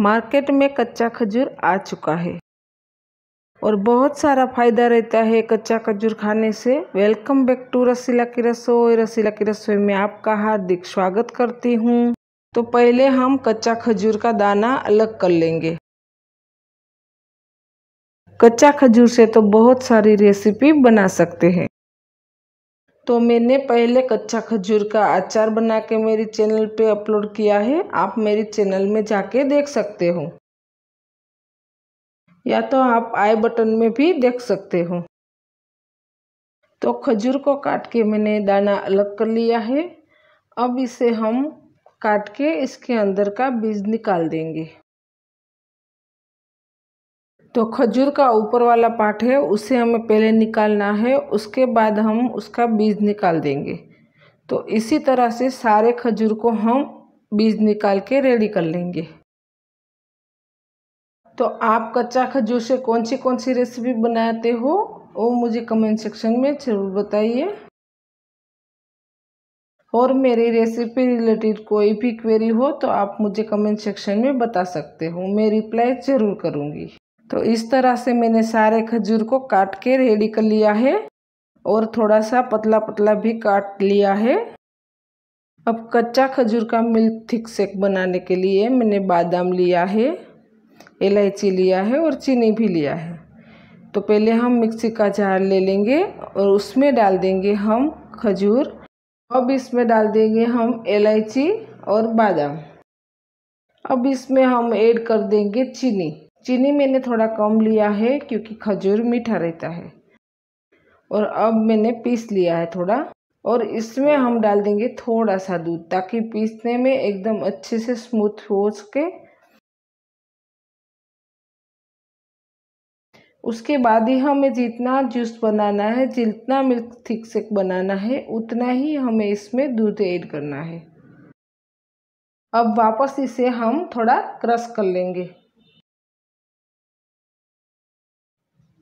market में कच्चा खजूर आ चुका है और बहुत सारा फायदा रहता है कच्चा खजूर खाने से वेलकम बैक टू रसीला की रसोई रसीला की रसोई में आपका हार्दिक स्वागत करती हूँ तो पहले हम कच्चा खजूर का दाना अलग कर लेंगे कच्चा खजूर से तो बहुत सारी रेसिपी बना सकते हैं तो मैंने पहले कच्चा खजूर का अचार बना के मेरे चैनल पे अपलोड किया है आप मेरे चैनल में जाके देख सकते हो या तो आप आई बटन में भी देख सकते हो तो खजूर को काट के मैंने दाना अलग कर लिया है अब इसे हम काट के इसके अंदर का बीज निकाल देंगे तो खजूर का ऊपर वाला पार्ट है उसे हमें पहले निकालना है उसके बाद हम उसका बीज निकाल देंगे तो इसी तरह से सारे खजूर को हम बीज निकाल के रेडी कर लेंगे तो आप कच्चा खजूर से कौन सी कौन सी रेसिपी बनाते हो वो मुझे कमेंट सेक्शन में ज़रूर बताइए और मेरी रेसिपी रिलेटेड कोई भी क्वेरी हो तो आप मुझे कमेंट सेक्शन में बता सकते हो मैं रिप्लाई ज़रूर करूँगी तो इस तरह से मैंने सारे खजूर को काट के रेडी कर लिया है और थोड़ा सा पतला पतला भी काट लिया है अब कच्चा खजूर का मिल्क थिक सेक बनाने के लिए मैंने बादाम लिया है इलायची लिया है और चीनी भी लिया है तो पहले हम मिक्सी का जार ले लेंगे और उसमें डाल देंगे हम खजूर अब इसमें डाल देंगे हम इलायची और बादाम अब इसमें हम ऐड कर देंगे चीनी चीनी मैंने थोड़ा कम लिया है क्योंकि खजूर मीठा रहता है और अब मैंने पीस लिया है थोड़ा और इसमें हम डाल देंगे थोड़ा सा दूध ताकि पीसने में एकदम अच्छे से स्मूथ हो सके उसके बाद ही हमें जितना जूस बनाना है जितना मिल्क थिक से बनाना है उतना ही हमें इसमें दूध ऐड करना है अब वापस इसे हम थोड़ा क्रश कर लेंगे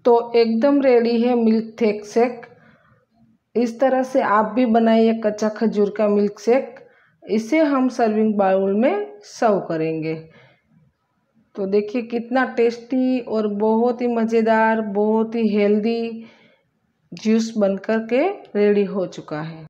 तो एकदम रेडी है मिल्क थेक शेक इस तरह से आप भी बनाइए कच्चा खजूर का मिल्क सेक इसे हम सर्विंग बाउल में सर्व करेंगे तो देखिए कितना टेस्टी और बहुत ही मज़ेदार बहुत ही हेल्दी जूस बनकर के रेडी हो चुका है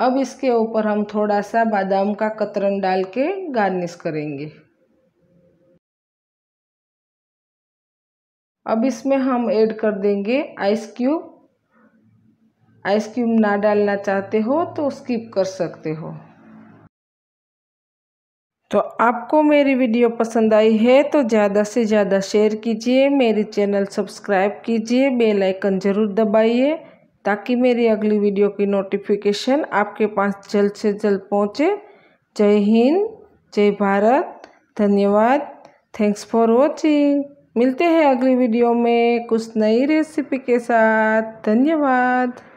अब इसके ऊपर हम थोड़ा सा बादाम का कतरन डाल के गार्निश करेंगे अब इसमें हम ऐड कर देंगे आइस क्यूब आइस क्यूब ना डालना चाहते हो तो स्किप कर सकते हो तो आपको मेरी वीडियो पसंद आई है तो ज़्यादा से ज़्यादा शेयर कीजिए मेरे चैनल सब्सक्राइब कीजिए बेल आइकन ज़रूर दबाइए ताकि मेरी अगली वीडियो की नोटिफिकेशन आपके पास जल्द से जल्द पहुँचे जय हिंद जय भारत धन्यवाद थैंक्स फॉर वॉचिंग मिलते हैं अगली वीडियो में कुछ नई रेसिपी के साथ धन्यवाद